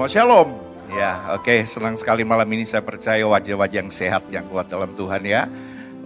semua shalom. Ya, oke, okay. senang sekali malam ini saya percaya wajah-wajah yang sehat yang kuat dalam Tuhan ya.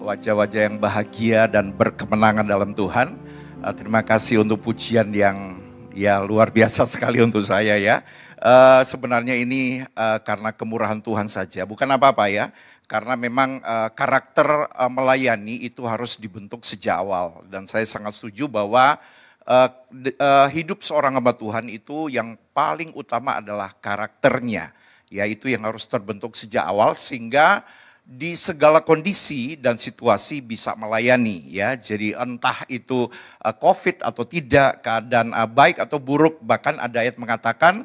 Wajah-wajah yang bahagia dan berkemenangan dalam Tuhan. Uh, terima kasih untuk pujian yang ya luar biasa sekali untuk saya ya. Uh, sebenarnya ini uh, karena kemurahan Tuhan saja, bukan apa-apa ya. Karena memang uh, karakter uh, melayani itu harus dibentuk sejak awal dan saya sangat setuju bahwa Eh, eh, hidup seorang hamba Tuhan itu yang paling utama adalah karakternya, yaitu yang harus terbentuk sejak awal sehingga di segala kondisi dan situasi bisa melayani ya. Jadi entah itu eh, Covid atau tidak, keadaan baik atau buruk, bahkan ada ayat mengatakan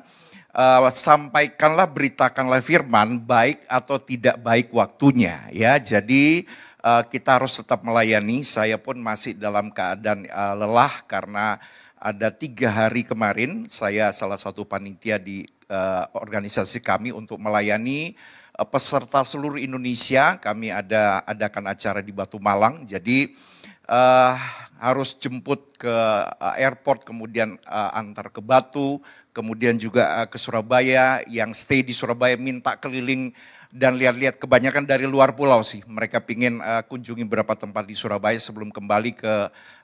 sampaikanlah beritakanlah firman baik atau tidak baik waktunya ya. Jadi uh, kita harus tetap melayani. Saya pun masih dalam keadaan uh, lelah karena ada tiga hari kemarin saya salah satu panitia di uh, organisasi kami untuk melayani uh, peserta seluruh Indonesia. Kami ada adakan acara di Batu Malang. Jadi uh, harus jemput ke uh, airport, kemudian uh, antar ke Batu, kemudian juga uh, ke Surabaya. Yang stay di Surabaya minta keliling dan lihat-lihat kebanyakan dari luar pulau sih. Mereka pingin uh, kunjungi beberapa tempat di Surabaya sebelum kembali ke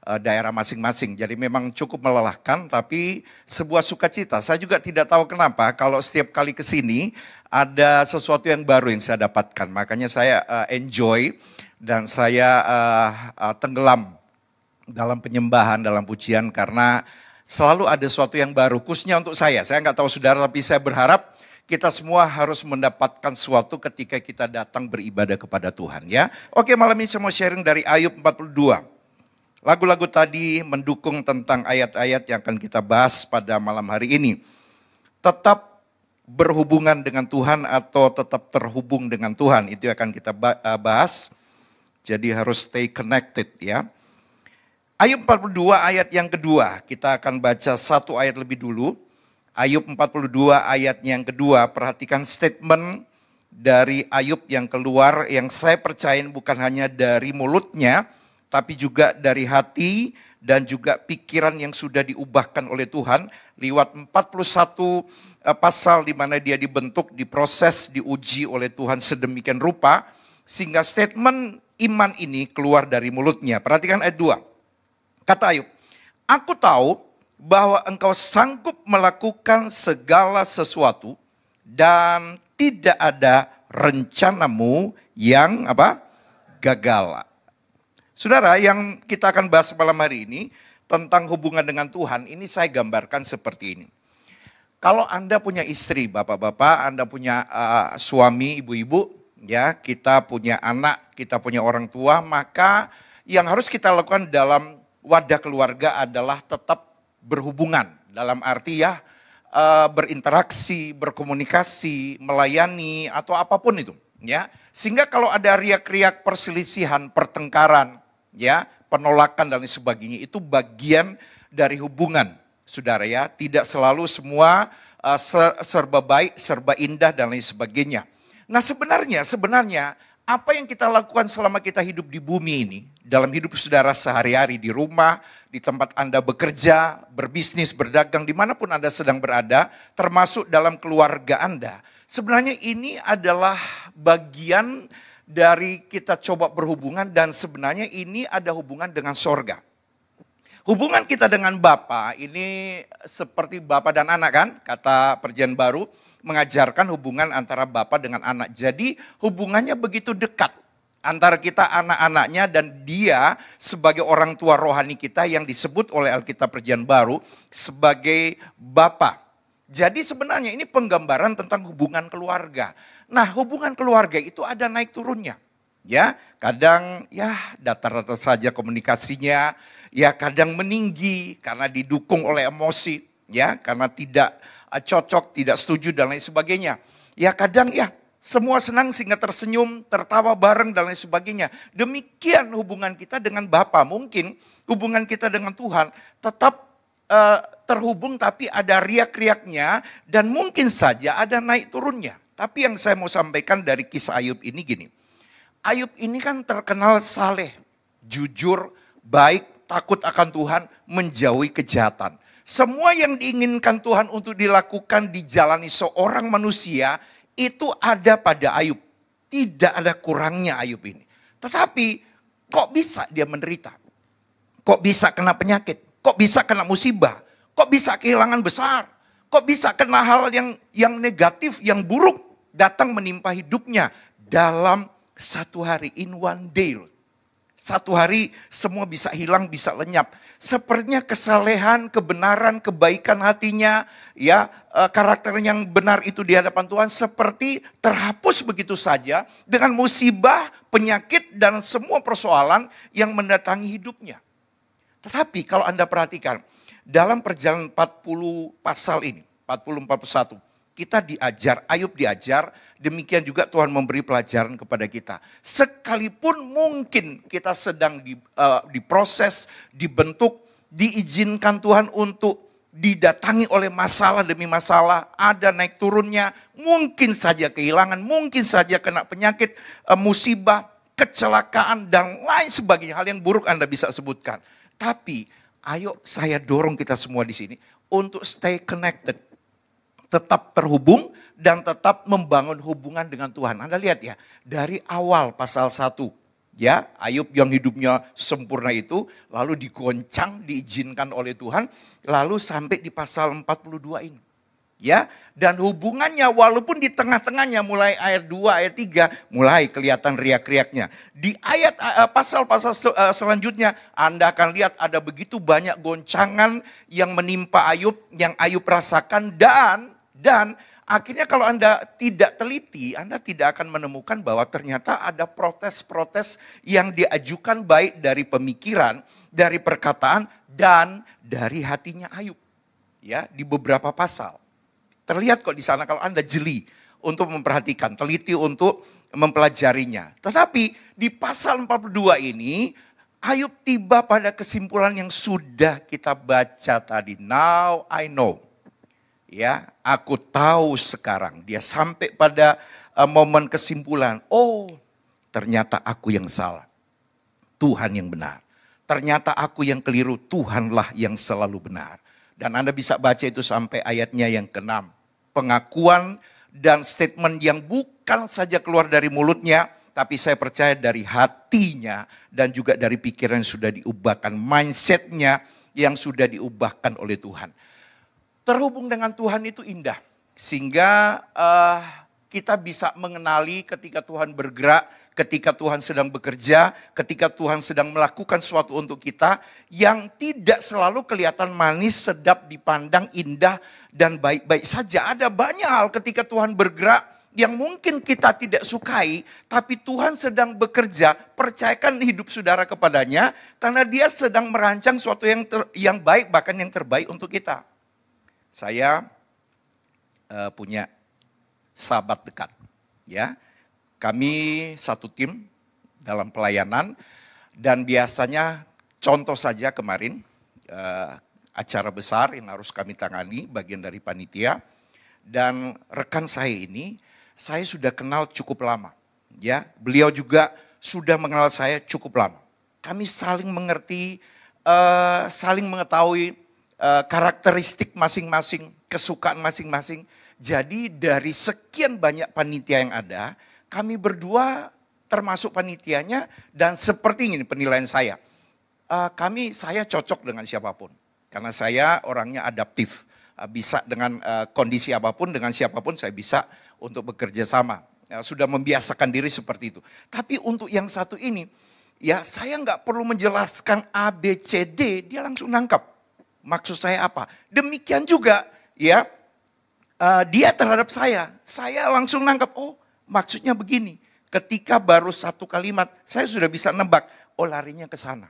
uh, daerah masing-masing. Jadi memang cukup melelahkan tapi sebuah sukacita. Saya juga tidak tahu kenapa kalau setiap kali ke sini ada sesuatu yang baru yang saya dapatkan. Makanya saya uh, enjoy dan saya uh, uh, tenggelam dalam penyembahan, dalam pujian karena selalu ada sesuatu yang baru. Khususnya untuk saya, saya nggak tahu saudara tapi saya berharap kita semua harus mendapatkan suatu ketika kita datang beribadah kepada Tuhan ya. Oke malam ini saya mau sharing dari Ayub 42. Lagu-lagu tadi mendukung tentang ayat-ayat yang akan kita bahas pada malam hari ini. Tetap berhubungan dengan Tuhan atau tetap terhubung dengan Tuhan. Itu akan kita eh, bahas. Jadi harus stay connected ya. Ayub 42 ayat yang kedua. Kita akan baca satu ayat lebih dulu. Ayub 42 ayat yang kedua, perhatikan statement dari Ayub yang keluar yang saya percayain bukan hanya dari mulutnya, tapi juga dari hati dan juga pikiran yang sudah diubahkan oleh Tuhan lewat 41 eh, pasal di mana dia dibentuk, diproses, diuji oleh Tuhan sedemikian rupa sehingga statement iman ini keluar dari mulutnya. Perhatikan ayat 2. Kata Ayub, "Aku tahu bahwa engkau sanggup melakukan segala sesuatu dan tidak ada rencanamu yang apa? gagal. Saudara, yang kita akan bahas malam hari ini tentang hubungan dengan Tuhan, ini saya gambarkan seperti ini. Kalau Anda punya istri, Bapak-bapak, Anda punya uh, suami, ibu-ibu, ya, kita punya anak, kita punya orang tua, maka yang harus kita lakukan dalam wadah keluarga adalah tetap berhubungan dalam arti ya uh, berinteraksi, berkomunikasi, melayani atau apapun itu ya. Sehingga kalau ada riak-riak perselisihan, pertengkaran, ya, penolakan dan sebagainya itu bagian dari hubungan. Saudara ya, tidak selalu semua uh, serba baik, serba indah dan lain sebagainya. Nah, sebenarnya sebenarnya apa yang kita lakukan selama kita hidup di bumi ini, dalam hidup saudara sehari-hari di rumah, di tempat Anda bekerja, berbisnis, berdagang, dimanapun Anda sedang berada, termasuk dalam keluarga Anda. Sebenarnya ini adalah bagian dari kita coba berhubungan dan sebenarnya ini ada hubungan dengan sorga. Hubungan kita dengan Bapa ini seperti Bapa dan anak kan, kata perjanjian baru mengajarkan hubungan antara bapak dengan anak. Jadi hubungannya begitu dekat antara kita anak-anaknya dan dia sebagai orang tua rohani kita yang disebut oleh Alkitab Perjanjian Baru sebagai bapak. Jadi sebenarnya ini penggambaran tentang hubungan keluarga. Nah, hubungan keluarga itu ada naik turunnya. Ya, kadang ya datar-datar saja komunikasinya, ya kadang meninggi karena didukung oleh emosi, ya karena tidak Ah, cocok, tidak setuju dan lain sebagainya. Ya kadang ya semua senang sehingga tersenyum, tertawa bareng dan lain sebagainya. Demikian hubungan kita dengan Bapak. Mungkin hubungan kita dengan Tuhan tetap uh, terhubung tapi ada riak-riaknya dan mungkin saja ada naik turunnya. Tapi yang saya mau sampaikan dari kisah Ayub ini gini. Ayub ini kan terkenal saleh, jujur, baik, takut akan Tuhan, menjauhi kejahatan. Semua yang diinginkan Tuhan untuk dilakukan dijalani seorang manusia itu ada pada Ayub. Tidak ada kurangnya Ayub ini. Tetapi kok bisa dia menderita? Kok bisa kena penyakit? Kok bisa kena musibah? Kok bisa kehilangan besar? Kok bisa kena hal yang yang negatif, yang buruk datang menimpa hidupnya dalam satu hari in one day loh. Satu hari semua bisa hilang, bisa lenyap. Sepertinya kesalehan, kebenaran, kebaikan hatinya, ya eh, karakter yang benar itu di hadapan Tuhan seperti terhapus begitu saja dengan musibah, penyakit dan semua persoalan yang mendatangi hidupnya. Tetapi kalau Anda perhatikan, dalam perjalanan 40 pasal ini, 40 41, kita diajar, Ayub diajar, demikian juga Tuhan memberi pelajaran kepada kita. Sekalipun mungkin kita sedang di, uh, diproses, dibentuk, diizinkan Tuhan untuk didatangi oleh masalah demi masalah, ada naik turunnya, mungkin saja kehilangan, mungkin saja kena penyakit, uh, musibah, kecelakaan, dan lain sebagainya. Hal yang buruk Anda bisa sebutkan. Tapi ayo saya dorong kita semua di sini untuk stay connected tetap terhubung dan tetap membangun hubungan dengan Tuhan. Anda lihat ya, dari awal pasal 1 ya Ayub yang hidupnya sempurna itu lalu digoncang diizinkan oleh Tuhan lalu sampai di pasal 42 ini ya dan hubungannya walaupun di tengah-tengahnya mulai ayat 2 ayat 3 mulai kelihatan riak-riaknya di ayat eh, pasal-pasal eh, selanjutnya Anda akan lihat ada begitu banyak goncangan yang menimpa Ayub yang Ayub rasakan dan dan akhirnya kalau Anda tidak teliti, Anda tidak akan menemukan bahwa ternyata ada protes-protes yang diajukan baik dari pemikiran, dari perkataan, dan dari hatinya Ayub. Ya, di beberapa pasal. Terlihat kok di sana kalau Anda jeli untuk memperhatikan, teliti untuk mempelajarinya. Tetapi di pasal 42 ini Ayub tiba pada kesimpulan yang sudah kita baca tadi. Now I know. Ya, aku tahu sekarang. Dia sampai pada uh, momen kesimpulan. Oh, ternyata aku yang salah. Tuhan yang benar. Ternyata aku yang keliru, Tuhanlah yang selalu benar. Dan Anda bisa baca itu sampai ayatnya yang keenam. Pengakuan dan statement yang bukan saja keluar dari mulutnya, tapi saya percaya dari hatinya dan juga dari pikiran yang sudah diubahkan, mindsetnya yang sudah diubahkan oleh Tuhan. Terhubung dengan Tuhan itu indah. Sehingga uh, kita bisa mengenali ketika Tuhan bergerak, ketika Tuhan sedang bekerja, ketika Tuhan sedang melakukan sesuatu untuk kita yang tidak selalu kelihatan manis, sedap dipandang, indah dan baik-baik saja. Ada banyak hal ketika Tuhan bergerak yang mungkin kita tidak sukai, tapi Tuhan sedang bekerja, percayakan hidup saudara kepadanya karena dia sedang merancang sesuatu yang ter, yang baik bahkan yang terbaik untuk kita. Saya uh, punya sahabat dekat, ya. Kami satu tim dalam pelayanan dan biasanya contoh saja kemarin uh, acara besar yang harus kami tangani bagian dari panitia dan rekan saya ini saya sudah kenal cukup lama ya beliau juga sudah mengenal saya cukup lama kami saling mengerti uh, saling mengetahui Eh, karakteristik masing-masing, kesukaan masing-masing. Jadi dari sekian banyak panitia yang ada, kami berdua termasuk panitianya dan seperti ini penilaian saya. Uh, kami saya cocok dengan siapapun karena saya orangnya adaptif uh, bisa dengan uh, kondisi apapun dengan siapapun saya bisa untuk bekerja sama ya, sudah membiasakan diri seperti itu tapi untuk yang satu ini ya saya nggak perlu menjelaskan A B C D dia langsung nangkap Maksud saya apa? Demikian juga ya uh, dia terhadap saya. Saya langsung nangkap, oh maksudnya begini. Ketika baru satu kalimat, saya sudah bisa nebak, oh larinya ke sana.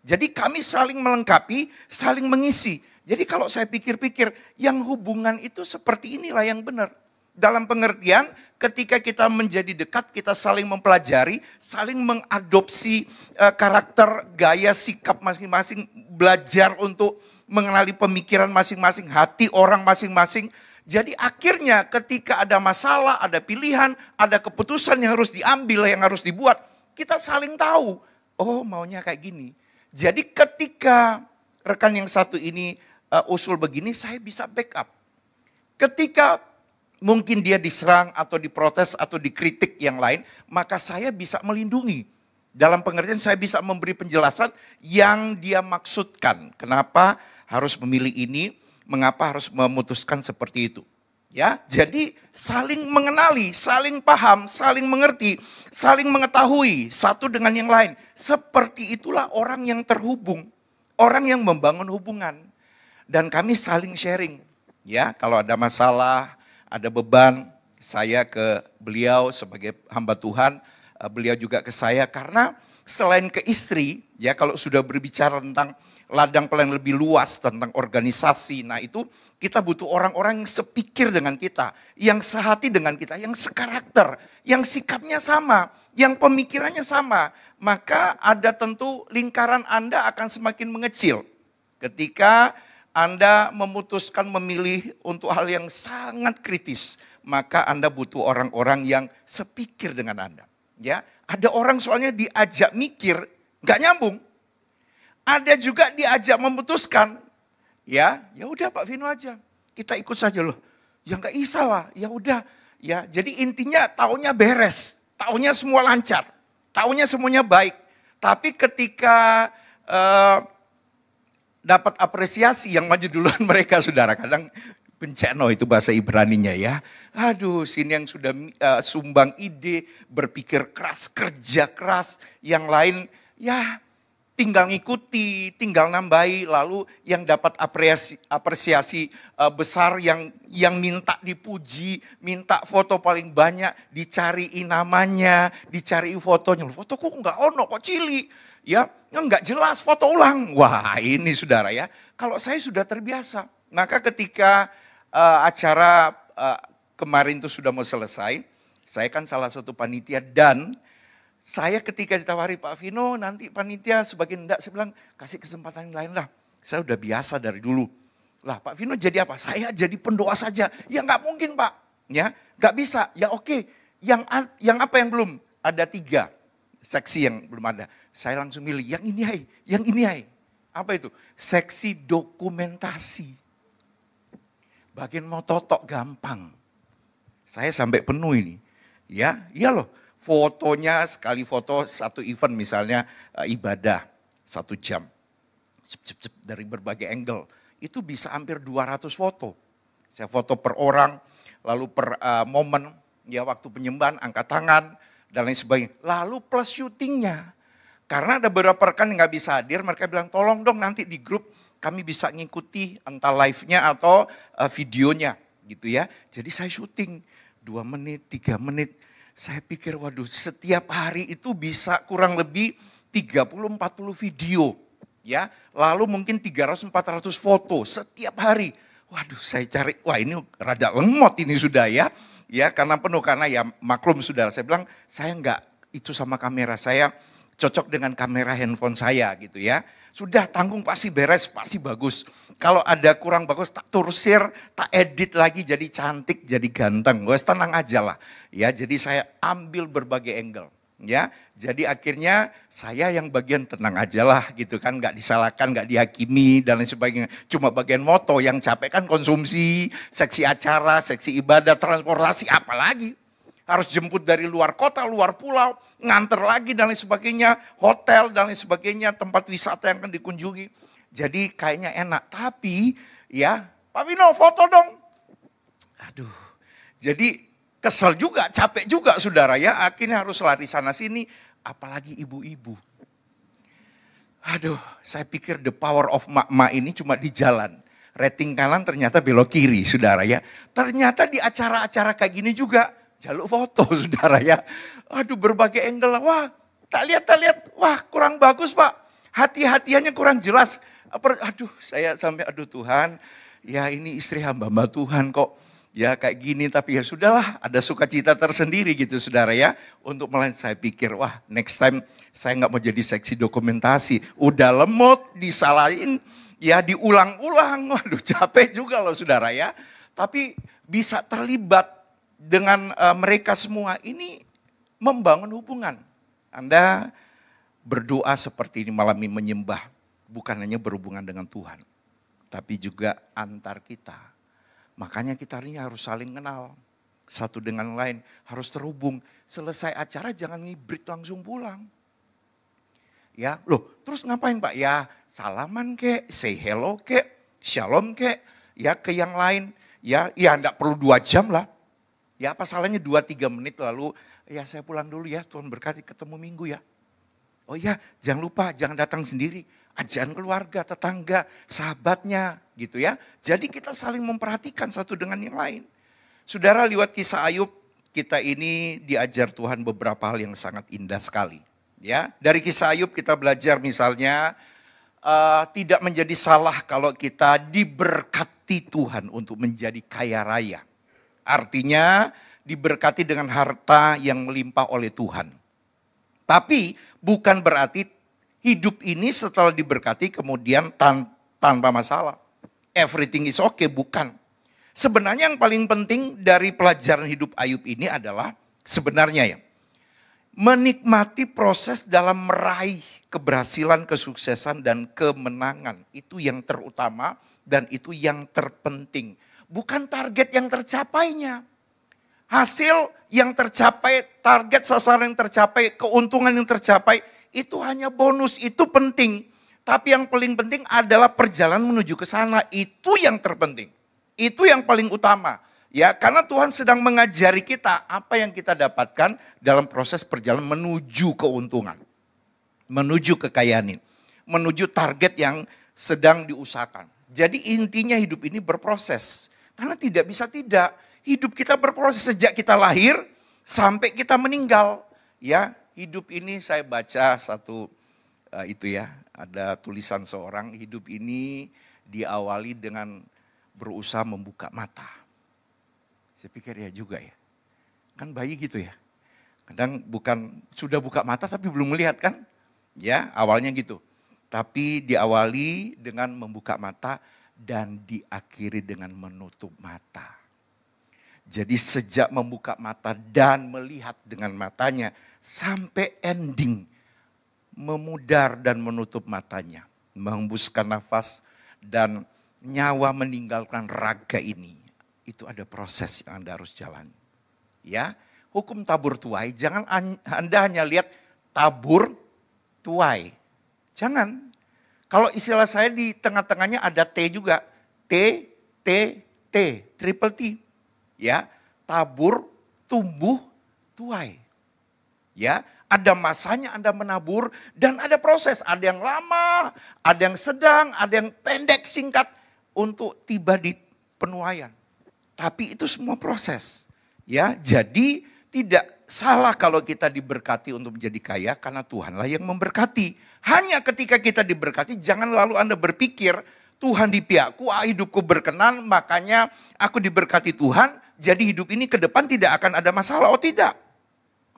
Jadi kami saling melengkapi, saling mengisi. Jadi kalau saya pikir-pikir, yang hubungan itu seperti inilah yang benar. Dalam pengertian ketika kita menjadi dekat, kita saling mempelajari, saling mengadopsi eh, karakter, gaya, sikap masing-masing, belajar untuk mengenali pemikiran masing-masing, hati orang masing-masing. Jadi akhirnya ketika ada masalah, ada pilihan, ada keputusan yang harus diambil, yang harus dibuat, kita saling tahu, oh maunya kayak gini. Jadi ketika rekan yang satu ini uh, usul begini, saya bisa backup. Ketika mungkin dia diserang atau diprotes atau dikritik yang lain, maka saya bisa melindungi dalam pengertian saya bisa memberi penjelasan yang dia maksudkan. Kenapa harus memilih ini, mengapa harus memutuskan seperti itu. Ya, jadi saling mengenali, saling paham, saling mengerti, saling mengetahui satu dengan yang lain. Seperti itulah orang yang terhubung, orang yang membangun hubungan. Dan kami saling sharing. Ya, kalau ada masalah, ada beban, saya ke beliau sebagai hamba Tuhan, Eh, beliau juga ke saya karena selain ke istri ya kalau sudah berbicara tentang ladang paling lebih luas tentang organisasi. Nah itu kita butuh orang-orang yang sepikir dengan kita, yang sehati dengan kita, yang sekarakter, yang sikapnya sama, yang pemikirannya sama. Maka ada tentu lingkaran Anda akan semakin mengecil. Ketika Anda memutuskan memilih untuk hal yang sangat kritis, maka Anda butuh orang-orang yang sepikir dengan Anda. Ya, ada orang soalnya diajak mikir nggak nyambung. Ada juga diajak memutuskan. Ya, ya udah Pak Vino aja. Kita ikut saja loh. Ya nggak bisa lah. Ya udah. Ya, jadi intinya taunya beres, taunya semua lancar, taunya semuanya baik. Tapi ketika uh, dapat apresiasi yang maju duluan mereka saudara. Kadang bencana itu bahasa Ibraninya ya. Aduh, sini yang sudah uh, sumbang ide, berpikir keras, kerja keras, yang lain ya tinggal ngikuti, tinggal nambahi, lalu yang dapat apresiasi, apresiasi uh, besar yang yang minta dipuji, minta foto paling banyak, dicariin namanya, dicari fotonya. Fotoku enggak ono kok cili. Ya, enggak jelas foto ulang. Wah, ini saudara ya. Kalau saya sudah terbiasa, maka ketika uh, acara uh, kemarin itu sudah mau selesai. Saya kan salah satu panitia dan saya ketika ditawari Pak Vino nanti panitia sebagai enggak saya bilang kasih kesempatan yang lain lah. Saya udah biasa dari dulu. Lah Pak Vino jadi apa? Saya jadi pendoa saja. Ya nggak mungkin Pak. Ya nggak bisa. Ya oke. Yang yang apa yang belum? Ada tiga seksi yang belum ada. Saya langsung milih yang ini hai, yang ini hai. Apa itu? Seksi dokumentasi. Bagian mau totok gampang. Saya sampai penuh ini. Ya, iya loh. Fotonya sekali foto satu event misalnya eh, ibadah satu jam. Cep, cep, cep, dari berbagai angle. Itu bisa hampir 200 foto. Saya foto per orang, lalu per uh, momen, ya waktu penyembahan, angkat tangan, dan lain sebagainya. Lalu plus syutingnya. Karena ada beberapa rekan yang nggak bisa hadir, mereka bilang tolong dong nanti di grup kami bisa ngikuti entah live-nya atau uh, videonya gitu ya. Jadi saya syuting dua menit, tiga menit. Saya pikir waduh setiap hari itu bisa kurang lebih 30-40 video ya. Lalu mungkin 300-400 foto setiap hari. Waduh saya cari, wah ini rada lemot ini sudah ya. Ya karena penuh, karena ya maklum saudara. Saya bilang saya enggak itu sama kamera, saya cocok dengan kamera handphone saya gitu ya. Sudah tanggung pasti beres, pasti bagus. Kalau ada kurang bagus tak tursir, tak edit lagi jadi cantik, jadi ganteng. Wes tenang aja lah. Ya, jadi saya ambil berbagai angle. Ya, jadi akhirnya saya yang bagian tenang aja lah gitu kan, nggak disalahkan, nggak dihakimi dan lain sebagainya. Cuma bagian moto yang capek kan konsumsi, seksi acara, seksi ibadah, transportasi, apalagi harus jemput dari luar kota, luar pulau, nganter lagi dan lain sebagainya, hotel dan lain sebagainya, tempat wisata yang akan dikunjungi. Jadi kayaknya enak, tapi ya Pak Vino foto dong. Aduh, jadi kesel juga, capek juga saudara ya, akhirnya harus lari sana sini, apalagi ibu-ibu. Aduh, saya pikir the power of mak ini cuma di jalan rating kanan ternyata belok kiri, saudara ya. Ternyata di acara-acara kayak gini juga jaluk foto saudara ya. Aduh berbagai angle, wah tak lihat, tak lihat, wah kurang bagus pak. Hati-hatiannya kurang jelas. Aduh saya sampai, aduh Tuhan, ya ini istri hamba-hamba Tuhan kok. Ya kayak gini tapi ya sudahlah ada sukacita tersendiri gitu saudara ya. Untuk melain saya pikir wah next time saya nggak mau jadi seksi dokumentasi. Udah lemot disalahin ya diulang-ulang. Waduh capek juga loh saudara ya. Tapi bisa terlibat dengan uh, mereka semua ini membangun hubungan. Anda berdoa seperti ini malam ini menyembah bukan hanya berhubungan dengan Tuhan, tapi juga antar kita. Makanya kita ini harus saling kenal satu dengan lain, harus terhubung. Selesai acara jangan ngibrit langsung pulang. Ya, loh, terus ngapain Pak? Ya, salaman kek, say hello kek, shalom kek, ya ke yang lain. Ya, ya enggak perlu dua jam lah Ya apa salahnya dua tiga menit lalu, ya saya pulang dulu ya, Tuhan berkati ketemu minggu ya. Oh ya jangan lupa, jangan datang sendiri. Ajaran keluarga, tetangga, sahabatnya gitu ya. Jadi kita saling memperhatikan satu dengan yang lain. Saudara lewat kisah Ayub, kita ini diajar Tuhan beberapa hal yang sangat indah sekali. Ya, dari kisah Ayub kita belajar misalnya uh, tidak menjadi salah kalau kita diberkati Tuhan untuk menjadi kaya raya. Artinya diberkati dengan harta yang melimpah oleh Tuhan. Tapi bukan berarti hidup ini setelah diberkati kemudian tan tanpa masalah. Everything is okay, bukan. Sebenarnya yang paling penting dari pelajaran hidup Ayub ini adalah sebenarnya ya. Menikmati proses dalam meraih keberhasilan, kesuksesan, dan kemenangan. Itu yang terutama dan itu yang terpenting bukan target yang tercapainya. Hasil yang tercapai, target sasaran yang tercapai, keuntungan yang tercapai, itu hanya bonus, itu penting. Tapi yang paling penting adalah perjalanan menuju ke sana, itu yang terpenting. Itu yang paling utama. Ya, karena Tuhan sedang mengajari kita apa yang kita dapatkan dalam proses perjalanan menuju keuntungan, menuju kekayaan ini, menuju target yang sedang diusahakan. Jadi intinya hidup ini berproses. Karena tidak bisa tidak. Hidup kita berproses sejak kita lahir sampai kita meninggal. Ya, hidup ini saya baca satu uh, itu ya, ada tulisan seorang hidup ini diawali dengan berusaha membuka mata. Saya pikir ya juga ya. Kan bayi gitu ya. Kadang bukan sudah buka mata tapi belum melihat kan? Ya, awalnya gitu. Tapi diawali dengan membuka mata dan diakhiri dengan menutup mata. Jadi sejak membuka mata dan melihat dengan matanya sampai ending memudar dan menutup matanya, menghembuskan nafas dan nyawa meninggalkan raga ini. Itu ada proses yang Anda harus jalan. Ya, hukum tabur tuai jangan Anda hanya lihat tabur tuai. Jangan kalau istilah saya di tengah-tengahnya ada T juga. T, T, T, triple T. Ya, tabur, tumbuh, tuai. Ya, ada masanya Anda menabur dan ada proses. Ada yang lama, ada yang sedang, ada yang pendek, singkat untuk tiba di penuaian. Tapi itu semua proses. Ya, jadi tidak salah kalau kita diberkati untuk menjadi kaya karena Tuhanlah yang memberkati hanya ketika kita diberkati, jangan lalu Anda berpikir, Tuhan di pihakku, ah, hidupku berkenan, makanya aku diberkati Tuhan, jadi hidup ini ke depan tidak akan ada masalah. Oh tidak.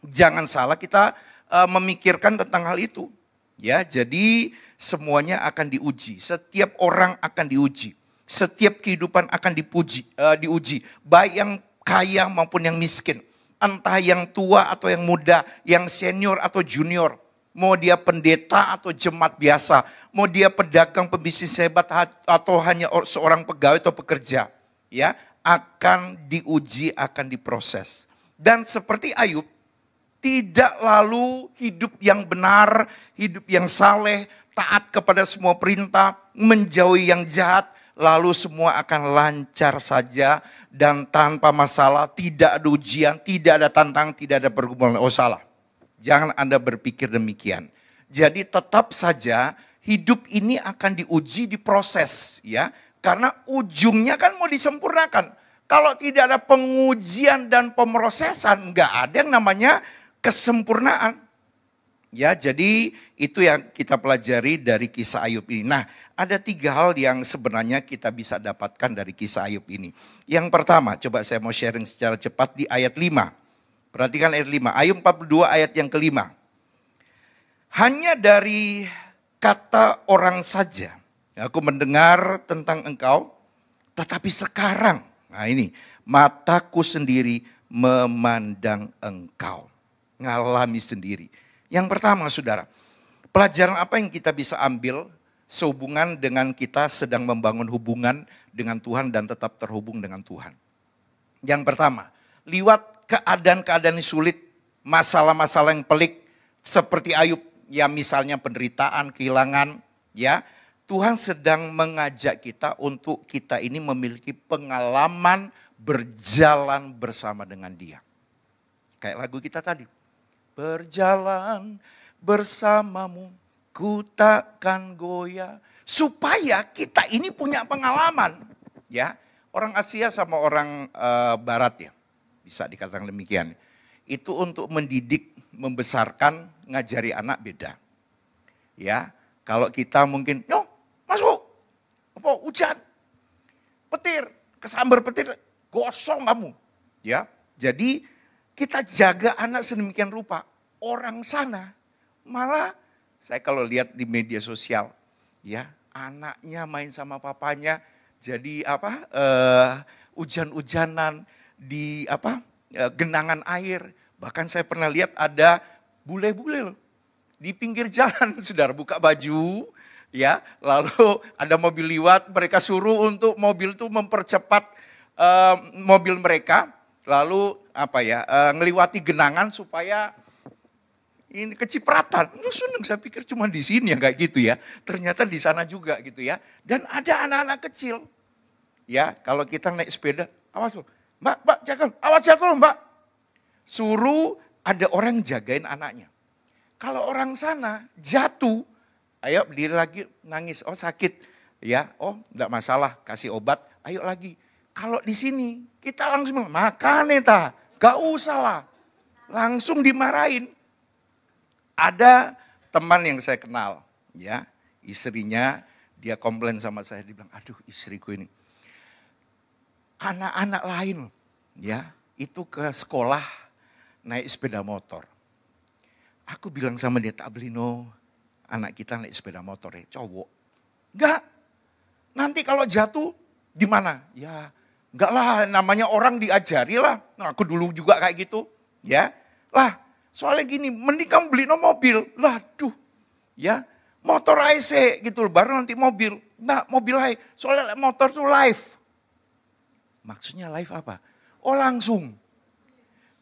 Jangan salah kita uh, memikirkan tentang hal itu. Ya, jadi semuanya akan diuji. Setiap orang akan diuji. Setiap kehidupan akan dipuji, uh, diuji, baik yang kaya maupun yang miskin, entah yang tua atau yang muda, yang senior atau junior. Mau dia pendeta atau jemaat biasa. Mau dia pedagang, pebisnis hebat atau hanya seorang pegawai atau pekerja. ya Akan diuji, akan diproses. Dan seperti Ayub, tidak lalu hidup yang benar, hidup yang saleh, taat kepada semua perintah, menjauhi yang jahat, lalu semua akan lancar saja dan tanpa masalah, tidak ada ujian, tidak ada tantang, tidak ada pergumulan. Oh salah. Jangan Anda berpikir demikian. Jadi tetap saja hidup ini akan diuji, di proses, ya. Karena ujungnya kan mau disempurnakan. Kalau tidak ada pengujian dan pemrosesan, nggak ada yang namanya kesempurnaan. Ya, jadi itu yang kita pelajari dari kisah Ayub ini. Nah, ada tiga hal yang sebenarnya kita bisa dapatkan dari kisah Ayub ini. Yang pertama, coba saya mau sharing secara cepat di ayat 5. Perhatikan ayat 5. Ayat 42 ayat yang kelima. Hanya dari kata orang saja. Aku mendengar tentang engkau, tetapi sekarang, nah ini, mataku sendiri memandang engkau. Ngalami sendiri. Yang pertama saudara, pelajaran apa yang kita bisa ambil sehubungan dengan kita sedang membangun hubungan dengan Tuhan dan tetap terhubung dengan Tuhan. Yang pertama, liwat keadaan-keadaan yang sulit, masalah-masalah yang pelik seperti Ayub, ya misalnya penderitaan, kehilangan, ya. Tuhan sedang mengajak kita untuk kita ini memiliki pengalaman berjalan bersama dengan Dia. Kayak lagu kita tadi. Berjalan bersamamu, ku takkan goyah. Supaya kita ini punya pengalaman. ya Orang Asia sama orang uh, Barat ya bisa dikatakan demikian. Itu untuk mendidik, membesarkan, ngajari anak beda. Ya, kalau kita mungkin, yo masuk, apa hujan, petir, kesambar petir, gosong kamu. Ya, jadi kita jaga anak sedemikian rupa. Orang sana malah saya kalau lihat di media sosial, ya anaknya main sama papanya, jadi apa eh, hujan-hujanan di apa eh, genangan air. Bahkan saya pernah lihat ada bule-bule loh di pinggir jalan, saudara buka baju, ya, lalu ada mobil liwat, mereka suruh untuk mobil itu mempercepat uh, mobil mereka, lalu apa ya, uh, eh, ngeliwati genangan supaya ini kecipratan. Lu seneng, saya pikir cuma di sini ya kayak gitu ya. Ternyata di sana juga gitu ya. Dan ada anak-anak kecil, ya, kalau kita naik sepeda, awas loh, Mbak, mbak, jaga, awas jatuh mbak. Suruh ada orang jagain anaknya. Kalau orang sana jatuh, ayo berdiri lagi nangis, oh sakit. Ya, oh enggak masalah, kasih obat, ayo lagi. Kalau di sini, kita langsung makan ta, gak usah lah. Langsung dimarahin. Ada teman yang saya kenal, ya, istrinya dia komplain sama saya, dia bilang, aduh istriku ini anak-anak lain ya itu ke sekolah naik sepeda motor. Aku bilang sama dia, tak beli no, anak kita naik sepeda motor ya, cowok. Enggak, nanti kalau jatuh gimana? Ya enggak lah, namanya orang diajari lah. Nah, aku dulu juga kayak gitu, ya. Lah, soalnya gini, mending kamu beli no mobil. Lah, duh, ya. Motor AC gitu, baru nanti mobil. enggak mobil aja, soalnya motor tuh live Maksudnya live apa? Oh langsung.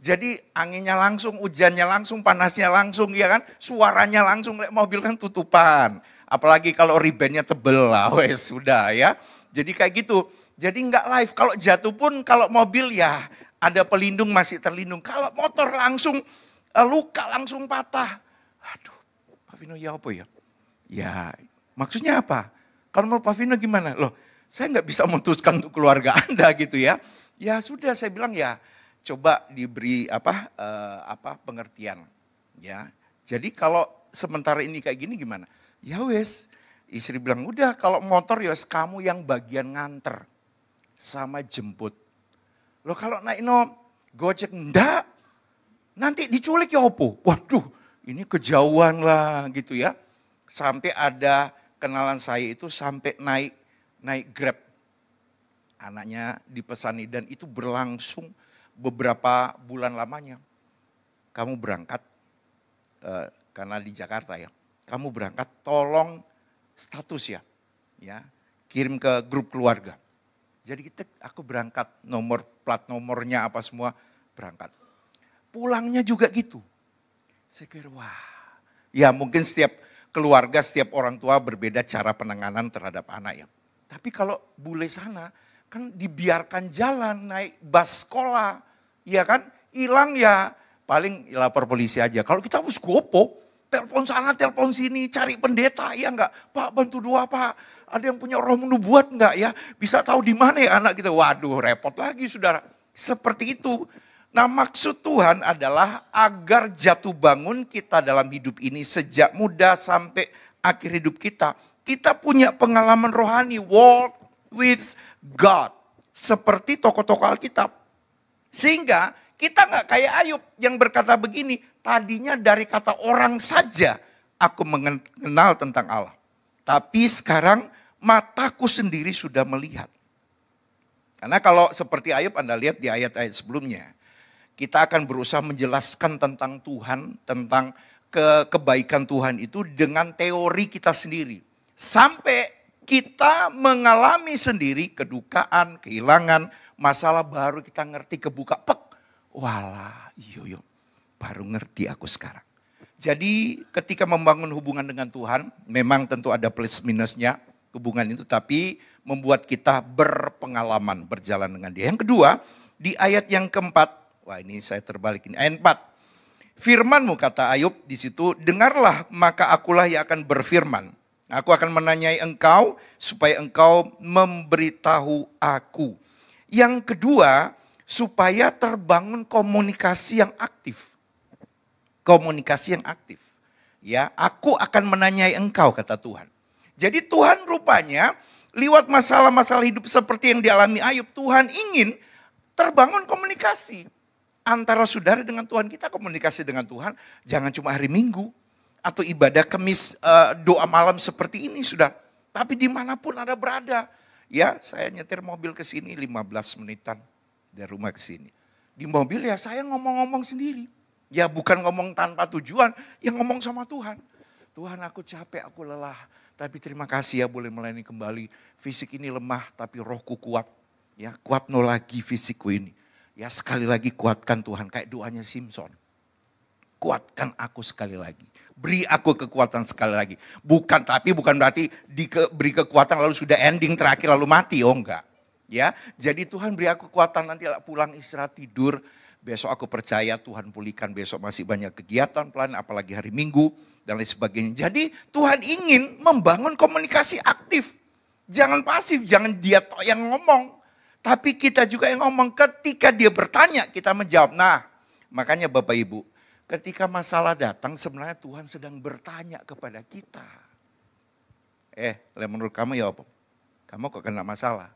Jadi anginnya langsung, hujannya langsung, panasnya langsung, ya kan? Suaranya langsung, mobil kan tutupan. Apalagi kalau ribetnya tebel lah, wes sudah ya. Jadi kayak gitu. Jadi nggak live. Kalau jatuh pun, kalau mobil ya ada pelindung masih terlindung. Kalau motor langsung eh, luka langsung patah. Aduh, Pak Vino ya apa ya? Ya, maksudnya apa? Kalau mau Pak Vino gimana? Loh, saya nggak bisa memutuskan untuk keluarga Anda gitu ya. Ya sudah saya bilang ya coba diberi apa eh, apa pengertian ya. Jadi kalau sementara ini kayak gini gimana? Ya wes, istri bilang udah kalau motor ya kamu yang bagian nganter sama jemput. lo kalau naik no gojek ndak nanti diculik ya opo. Waduh ini kejauhan lah gitu ya. Sampai ada kenalan saya itu sampai naik naik Grab. Anaknya dipesani dan itu berlangsung beberapa bulan lamanya. Kamu berangkat, e, karena di Jakarta ya, kamu berangkat tolong status ya, ya kirim ke grup keluarga. Jadi kita, aku berangkat nomor plat nomornya apa semua berangkat. Pulangnya juga gitu. Saya kira wah, ya mungkin setiap keluarga, setiap orang tua berbeda cara penanganan terhadap anak ya. Tapi kalau bule sana kan dibiarkan jalan naik bus sekolah, ya kan? Hilang ya, paling lapor polisi aja. Kalau kita harus gopo, telepon sana, telepon sini, cari pendeta, ya enggak? Pak bantu dua pak, ada yang punya roh menubuat enggak ya? Bisa tahu di mana ya anak kita? Waduh repot lagi saudara. Seperti itu. Nah maksud Tuhan adalah agar jatuh bangun kita dalam hidup ini sejak muda sampai akhir hidup kita kita punya pengalaman rohani walk with God seperti tokoh-tokoh Alkitab. Sehingga kita nggak kayak Ayub yang berkata begini, tadinya dari kata orang saja aku mengenal tentang Allah. Tapi sekarang mataku sendiri sudah melihat. Karena kalau seperti Ayub Anda lihat di ayat-ayat sebelumnya, kita akan berusaha menjelaskan tentang Tuhan, tentang ke kebaikan Tuhan itu dengan teori kita sendiri. Sampai kita mengalami sendiri kedukaan, kehilangan, masalah baru kita ngerti kebuka. Pek, wala, yo iya, yo, iya. baru ngerti aku sekarang. Jadi ketika membangun hubungan dengan Tuhan, memang tentu ada plus minusnya hubungan itu, tapi membuat kita berpengalaman berjalan dengan dia. Yang kedua, di ayat yang keempat, wah ini saya terbalik ini, ayat empat Firmanmu kata Ayub di situ, dengarlah maka akulah yang akan berfirman. Aku akan menanyai engkau supaya engkau memberitahu aku. Yang kedua, supaya terbangun komunikasi yang aktif. Komunikasi yang aktif. Ya, aku akan menanyai engkau kata Tuhan. Jadi Tuhan rupanya lewat masalah-masalah hidup seperti yang dialami Ayub, Tuhan ingin terbangun komunikasi antara saudara dengan Tuhan. Kita komunikasi dengan Tuhan jangan cuma hari Minggu, atau ibadah kemis eh, doa malam seperti ini sudah. Tapi dimanapun Anda berada. Ya saya nyetir mobil ke sini 15 menitan dari rumah ke sini. Di mobil ya saya ngomong-ngomong sendiri. Ya bukan ngomong tanpa tujuan, ya ngomong sama Tuhan. Tuhan aku capek, aku lelah. Tapi terima kasih ya boleh melayani kembali. Fisik ini lemah tapi rohku kuat. Ya kuat no lagi fisikku ini. Ya sekali lagi kuatkan Tuhan kayak doanya Simpson. Kuatkan aku sekali lagi. Beri aku kekuatan sekali lagi. Bukan, tapi bukan berarti diberi kekuatan lalu sudah ending terakhir lalu mati. Oh enggak. Ya, jadi Tuhan beri aku kekuatan nanti pulang istirahat tidur. Besok aku percaya Tuhan pulihkan besok masih banyak kegiatan plan apalagi hari Minggu dan lain sebagainya. Jadi Tuhan ingin membangun komunikasi aktif. Jangan pasif, jangan dia yang ngomong. Tapi kita juga yang ngomong ketika dia bertanya kita menjawab. Nah makanya Bapak Ibu Ketika masalah datang sebenarnya Tuhan sedang bertanya kepada kita. Eh, menurut kamu ya apa? Kamu kok kena masalah?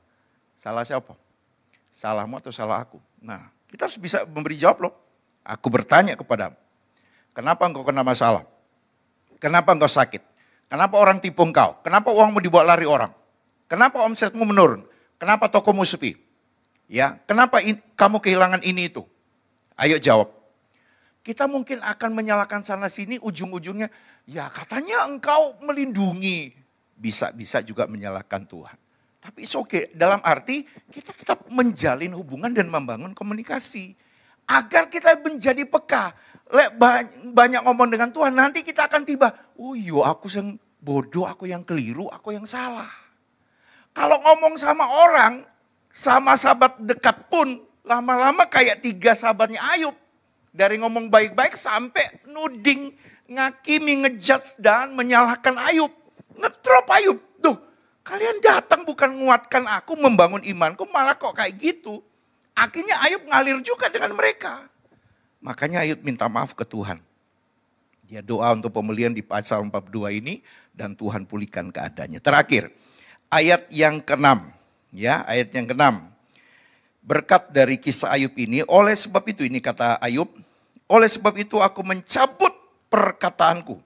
Salah siapa? Salahmu atau salah aku? Nah, kita harus bisa memberi jawab loh. Aku bertanya kepadamu. Kenapa engkau kena masalah? Kenapa engkau sakit? Kenapa orang tipu engkau? Kenapa uangmu dibawa lari orang? Kenapa omsetmu menurun? Kenapa tokomu sepi? Ya, kenapa in, kamu kehilangan ini itu? Ayo jawab. Kita mungkin akan menyalahkan sana sini ujung-ujungnya, ya katanya engkau melindungi. Bisa-bisa juga menyalahkan Tuhan. Tapi it's okay, dalam arti kita tetap menjalin hubungan dan membangun komunikasi. Agar kita menjadi peka. Banyak ngomong dengan Tuhan, nanti kita akan tiba, oh iya aku yang bodoh, aku yang keliru, aku yang salah. Kalau ngomong sama orang, sama sahabat dekat pun, lama-lama kayak tiga sahabatnya Ayub. Dari ngomong baik-baik sampai nuding, ngakimi, ngejudge dan menyalahkan Ayub. Ngetrop Ayub. Duh, kalian datang bukan nguatkan aku, membangun imanku, malah kok kayak gitu. Akhirnya Ayub ngalir juga dengan mereka. Makanya Ayub minta maaf ke Tuhan. Dia doa untuk pemulihan di pasal 42 ini dan Tuhan pulihkan keadaannya. Terakhir, ayat yang keenam, Ya, ayat yang keenam berkat dari kisah Ayub ini. Oleh sebab itu, ini kata Ayub, oleh sebab itu aku mencabut perkataanku.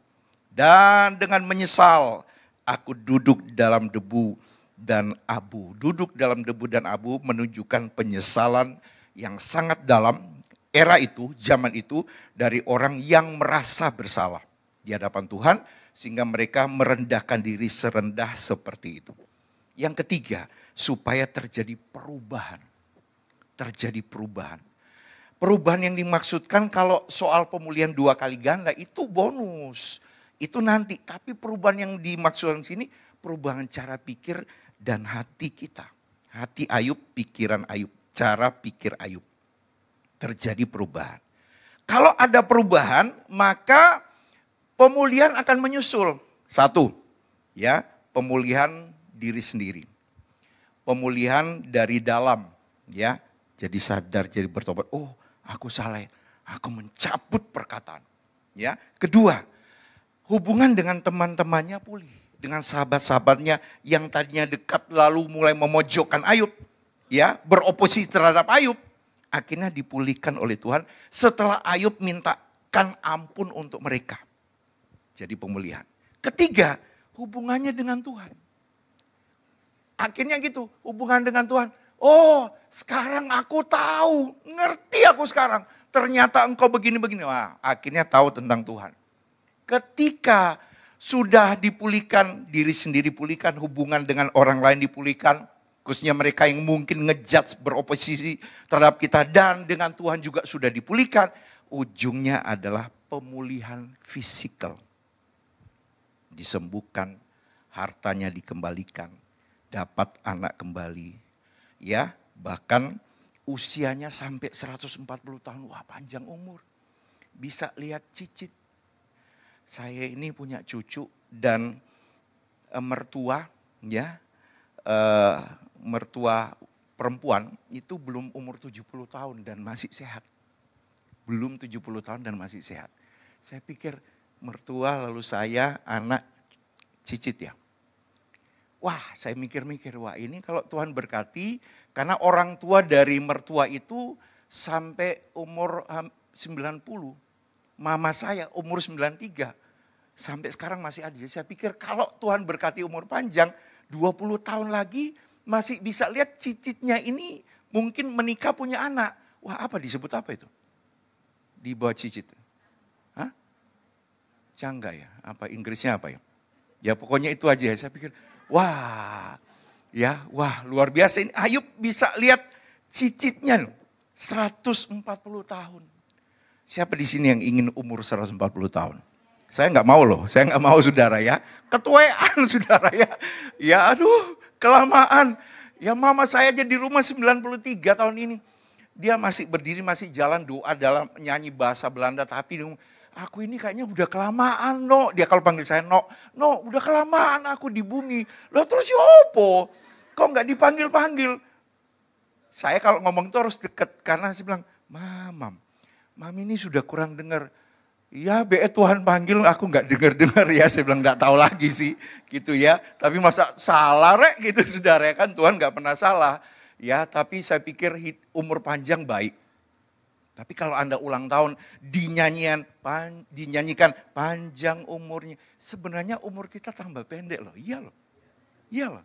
Dan dengan menyesal, aku duduk dalam debu dan abu. Duduk dalam debu dan abu menunjukkan penyesalan yang sangat dalam era itu, zaman itu dari orang yang merasa bersalah di hadapan Tuhan sehingga mereka merendahkan diri serendah seperti itu. Yang ketiga, supaya terjadi perubahan terjadi perubahan. Perubahan yang dimaksudkan kalau soal pemulihan dua kali ganda itu bonus. Itu nanti, tapi perubahan yang dimaksudkan sini perubahan cara pikir dan hati kita. Hati Ayub, pikiran Ayub, cara pikir Ayub. Terjadi perubahan. Kalau ada perubahan, maka pemulihan akan menyusul. Satu, ya, pemulihan diri sendiri. Pemulihan dari dalam, ya jadi sadar, jadi bertobat. Oh, aku salah. Aku mencabut perkataan. Ya, kedua, hubungan dengan teman-temannya pulih, dengan sahabat-sahabatnya yang tadinya dekat lalu mulai memojokkan Ayub, ya, beroposisi terhadap Ayub, akhirnya dipulihkan oleh Tuhan setelah Ayub mintakan ampun untuk mereka. Jadi pemulihan. Ketiga, hubungannya dengan Tuhan. Akhirnya gitu, hubungan dengan Tuhan Oh, sekarang aku tahu, ngerti aku sekarang. Ternyata engkau begini-begini. Wah, akhirnya tahu tentang Tuhan. Ketika sudah dipulihkan, diri sendiri pulihkan, hubungan dengan orang lain dipulihkan, khususnya mereka yang mungkin ngejudge beroposisi terhadap kita dan dengan Tuhan juga sudah dipulihkan, ujungnya adalah pemulihan fisikal. Disembuhkan, hartanya dikembalikan, dapat anak kembali, ya bahkan usianya sampai 140 tahun. Wah panjang umur. Bisa lihat cicit. Saya ini punya cucu dan e, mertua ya. E, mertua perempuan itu belum umur 70 tahun dan masih sehat. Belum 70 tahun dan masih sehat. Saya pikir mertua lalu saya anak cicit ya. Wah, saya mikir-mikir, wah ini kalau Tuhan berkati, karena orang tua dari mertua itu sampai umur 90. Mama saya umur 93. Sampai sekarang masih ada. saya pikir kalau Tuhan berkati umur panjang, 20 tahun lagi masih bisa lihat cicitnya ini mungkin menikah punya anak. Wah apa disebut apa itu? Di bawah cicit. Hah? Cangga ya? Apa Inggrisnya apa ya? Ya pokoknya itu aja ya. Saya pikir, Wah, ya, wah luar biasa ini. Ayub bisa lihat cicitnya loh, 140 tahun. Siapa di sini yang ingin umur 140 tahun? Saya nggak mau loh, saya nggak mau saudara ya. Ketuaan saudara ya. Ya aduh, kelamaan. Ya mama saya aja di rumah 93 tahun ini. Dia masih berdiri, masih jalan doa dalam nyanyi bahasa Belanda. Tapi aku ini kayaknya udah kelamaan no. Dia kalau panggil saya no, no udah kelamaan aku di bumi. Loh terus siapa? Ya kok nggak dipanggil-panggil? Saya kalau ngomong itu harus deket karena saya bilang, mamam, mam ini sudah kurang dengar. Ya be Tuhan panggil aku nggak dengar dengar ya saya bilang nggak tahu lagi sih gitu ya tapi masa salah rek gitu saudara ya kan Tuhan nggak pernah salah ya tapi saya pikir umur panjang baik tapi kalau Anda ulang tahun dinyanyian, pan, dinyanyikan panjang umurnya. Sebenarnya umur kita tambah pendek loh. Iya loh. Iya loh.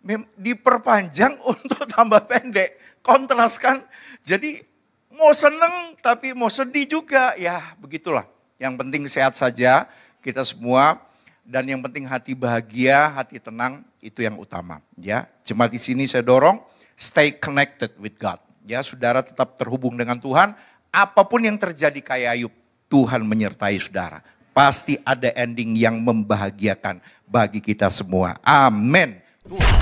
Mem, diperpanjang untuk tambah pendek. Kontraskan. Jadi mau seneng tapi mau sedih juga. Ya begitulah. Yang penting sehat saja kita semua. Dan yang penting hati bahagia, hati tenang itu yang utama. Ya, Cuma di sini saya dorong stay connected with God. Ya, saudara tetap terhubung dengan Tuhan. Apapun yang terjadi kayak Ayub, Tuhan menyertai saudara. Pasti ada ending yang membahagiakan bagi kita semua. Amin. Tuhan.